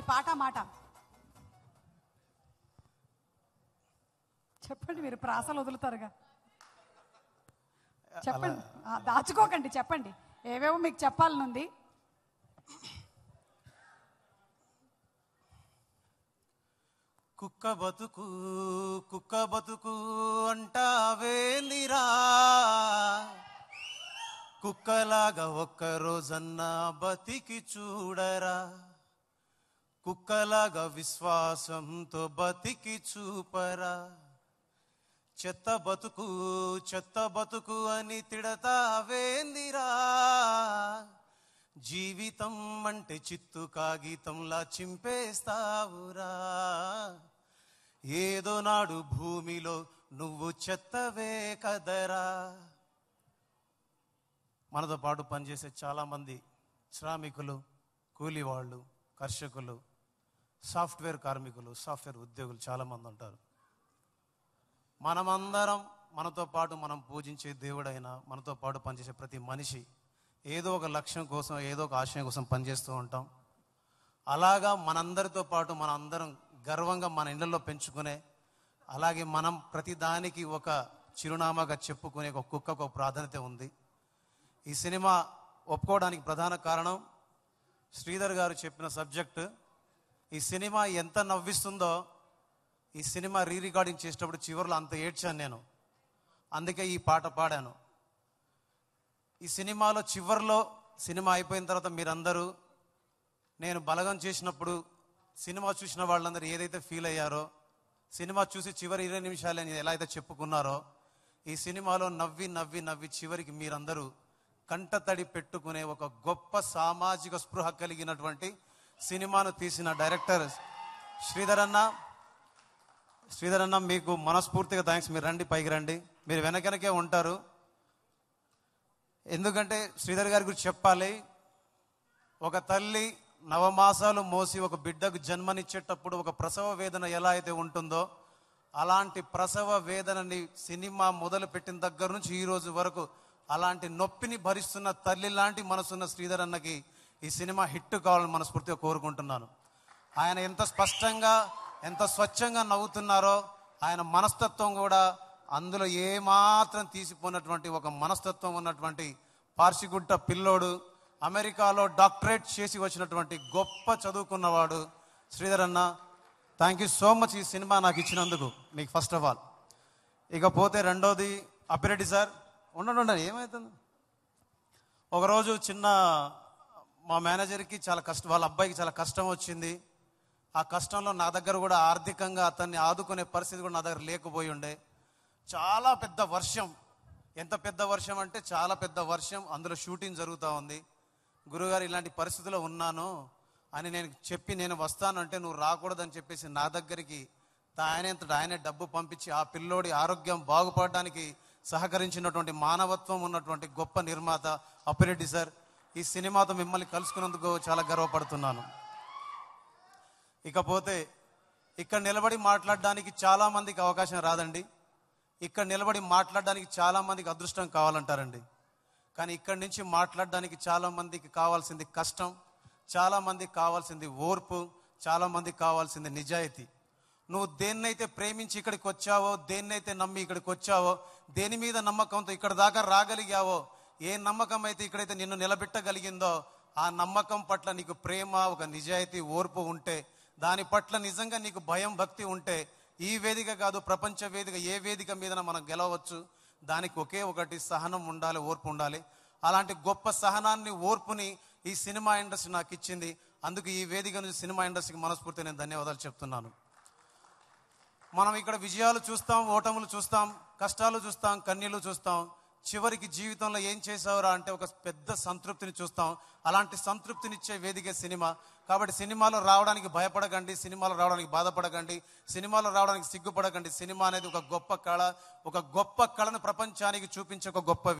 ఏంటి పాట మాట చెప్పండి మీరు ప్రాసలు వదులుతారుగా చెప్పండి దాచుకోకండి చెప్పండి ఏవేవో మీకు చెప్పాలనుంది కుక్క బతుకు కుక్క బతుకు అంటావేందిరా కుక్కలాగా ఒక్క రోజన్నా బతికి చూడరా కుక్కలాగా విశ్వాసంతో బతికి చూపరా చెత్త బతుకు చెత్త బతుకు అని తిడతావేందిరా జీవితం అంటే చిత్తు కాగితంలా చింపేస్తావురా ఏదో నాడు భూమిలో నువ్వు చెత్తవే కదరా మనతో పాటు పనిచేసే చాలామంది శ్రామికులు కూలివాళ్ళు కర్షకులు సాఫ్ట్వేర్ కార్మికులు సాఫ్ట్వేర్ ఉద్యోగులు చాలామంది ఉంటారు మనమందరం మనతో పాటు మనం పూజించే దేవుడైన మనతో పాటు పనిచేసే ప్రతి మనిషి ఏదో ఒక లక్ష్యం కోసం ఏదో ఒక ఆశయం కోసం పనిచేస్తూ ఉంటాం అలాగా మనందరితో పాటు మన అందరం గర్వంగా మన ఇళ్లలో పెంచుకునే అలాగే మనం ప్రతి దానికి ఒక చిరునామాగా చెప్పుకునే ఒక కుక్కకు ఒక ప్రాధాన్యత ఉంది ఈ సినిమా ఒప్పుకోవడానికి ప్రధాన కారణం శ్రీధర్ గారు చెప్పిన సబ్జెక్టు ఈ సినిమా ఎంత నవ్విస్తుందో ఈ సినిమా రీ రికార్డింగ్ చేసేటప్పుడు చివరిలో అంత ఏడ్చాను నేను అందుకే ఈ పాట పాడాను ఈ సినిమాలో చివరిలో సినిమా అయిపోయిన తర్వాత మీరందరూ నేను బలగం చేసినప్పుడు సినిమా చూసిన వాళ్ళందరూ ఏదైతే ఫీల్ అయ్యారో సినిమా చూసి చివరి ఇరవై నిమిషాలు అని ఎలా అయితే చెప్పుకున్నారో ఈ సినిమాలో నవ్వి నవ్వి నవ్వి చివరికి మీరందరూ కంటతడి పెట్టుకునే ఒక గొప్ప సామాజిక స్పృహ కలిగినటువంటి సినిమాను తీసిన డైరెక్టర్ శ్రీధర్ అన్న శ్రీధర్ అన్న మీకు మనస్ఫూర్తిగా థ్యాంక్స్ మీరు రండి పైకి రండి మీరు వెనకనకే ఉంటారు ఎందుకంటే శ్రీధర్ గారి గురించి చెప్పాలి ఒక తల్లి నవమాసాలు మోసి ఒక బిడ్డకు జన్మనిచ్చేటప్పుడు ఒక ప్రసవ వేదన ఎలా అయితే ఉంటుందో అలాంటి ప్రసవ వేదనని సినిమా మొదలుపెట్టిన దగ్గర నుంచి ఈ రోజు వరకు అలాంటి నొప్పిని భరిస్తున్న తల్లి లాంటి మనసున్న శ్రీధర్ అన్నకి ఈ సినిమా హిట్ కావాలని మనస్ఫూర్తిగా కోరుకుంటున్నాను ఆయన ఎంత స్పష్టంగా ఎంత స్వచ్ఛంగా నవ్వుతున్నారో ఆయన మనస్తత్వం కూడా అందులో ఏమాత్రం తీసిపోయినటువంటి ఒక మనస్తత్వం ఉన్నటువంటి పార్సిగుట్ట పిల్లోడు అమెరికాలో డాక్టరేట్ చేసి వచ్చినటువంటి గొప్ప చదువుకున్నవాడు శ్రీధర్ అన్న థ్యాంక్ యూ సో మచ్ ఈ సినిమా నాకు ఇచ్చినందుకు మీకు ఫస్ట్ ఆఫ్ ఆల్ ఇకపోతే రెండోది అభిరెడ్డి సార్ ఉండండి ఉండండి ఏమవుతుంది ఒకరోజు చిన్న మా మేనేజర్కి చాలా కష్టం వాళ్ళ అబ్బాయికి చాలా కష్టం వచ్చింది ఆ కష్టంలో నా దగ్గర కూడా ఆర్థికంగా అతన్ని ఆదుకునే పరిస్థితి కూడా నా దగ్గర లేకపోయి ఉండే చాలా పెద్ద వర్షం ఎంత పెద్ద వర్షం అంటే చాలా పెద్ద వర్షం అందులో షూటింగ్ జరుగుతూ ఉంది గురుగారు ఇలాంటి పరిస్థితిలో ఉన్నాను అని నేను చెప్పి నేను వస్తానంటే నువ్వు రాకూడదని చెప్పేసి నా దగ్గరికి ఆయనంతటి ఆయనే డబ్బు పంపించి ఆ పిల్లోడి ఆరోగ్యం బాగుపడడానికి సహకరించినటువంటి మానవత్వం ఉన్నటువంటి గొప్ప నిర్మాత అప్పిరెడ్డి సార్ ఈ సినిమాతో మిమ్మల్ని కలుసుకున్నందుకు చాలా గర్వపడుతున్నాను ఇకపోతే ఇక్కడ నిలబడి మాట్లాడడానికి చాలామందికి అవకాశం రాదండి ఇక్కడ నిలబడి మాట్లాడడానికి చాలామందికి అదృష్టం కావాలంటారండి కానీ ఇక్కడ నుంచి మాట్లాడడానికి చాలామందికి కావాల్సింది కష్టం చాలామందికి కావాల్సింది ఓర్పు చాలామందికి కావాల్సింది నిజాయితీ నువ్వు దేన్నైతే ప్రేమించి ఇక్కడికి వచ్చావో దేన్నైతే నమ్మి ఇక్కడికి వచ్చావో దేని మీద నమ్మకంతో ఇక్కడ దాకా రాగలిగావో ఏ నమ్మకం అయితే ఇక్కడైతే నిన్ను నిలబెట్టగలిగిందో ఆ నమ్మకం పట్ల నీకు ప్రేమ ఒక నిజాయితీ ఓర్పు ఉంటే దాని పట్ల నిజంగా నీకు భయం భక్తి ఉంటే ఈ వేదిక కాదు ప్రపంచ వేదిక ఏ వేదిక మీద మనం గెలవచ్చు దానికి ఒకే ఒకటి సహనం ఉండాలి ఓర్పు ఉండాలి అలాంటి గొప్ప సహనాన్ని ఓర్పుని ఈ సినిమా ఇండస్ట్రీ నాకు ఇచ్చింది అందుకు ఈ వేదిక నుంచి సినిమా ఇండస్ట్రీకి మనస్ఫూర్తి నేను ధన్యవాదాలు చెప్తున్నాను మనం ఇక్కడ విజయాలు చూస్తాం ఓటములు చూస్తాం కష్టాలు చూస్తాం కన్నీళ్లు చూస్తాం చివరికి జీవితంలో ఏం చేసావురా అంటే ఒక పెద్ద సంతృప్తిని చూస్తాం అలాంటి సంతృప్తినిచ్చే వేదిక సినిమా కాబట్టి సినిమాలో రావడానికి భయపడకండి సినిమాలో రావడానికి బాధపడకండి సినిమాలో రావడానికి సిగ్గుపడకండి సినిమా అనేది ఒక గొప్ప కళ ఒక గొప్ప కళను ప్రపంచానికి చూపించే ఒక గొప్ప